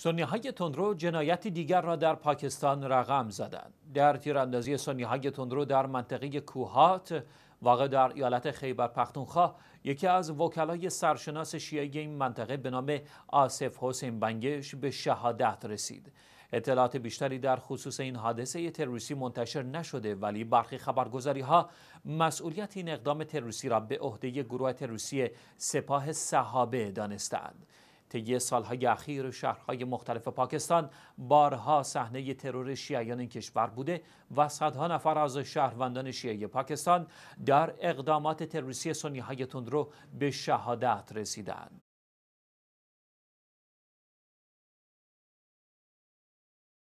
سنی های تندرو جنایتی دیگر را در پاکستان رقم زدند. در تیراندازی سنی های تندرو در منطقه کوهات واقع در ایالت خیبر پختونخوا یکی از وکلای سرشناس شیعه این منطقه به نام آصف حسین بنگش به شهادت رسید. اطلاعات بیشتری در خصوص این حادثه تروریستی منتشر نشده ولی برخی خبرگزاری ها مسئولیت این اقدام تروریستی را به عهده گروه تروریستی سپاه صحابه دانستند. طی سالهای اخیر شهرهای مختلف پاکستان بارها صحنه ترور شیعیان این کشور بوده و صدها نفر از شهروندان شیعه پاکستان در اقدامات تروریستی سنیهای تندرو به شهادت رسیدند.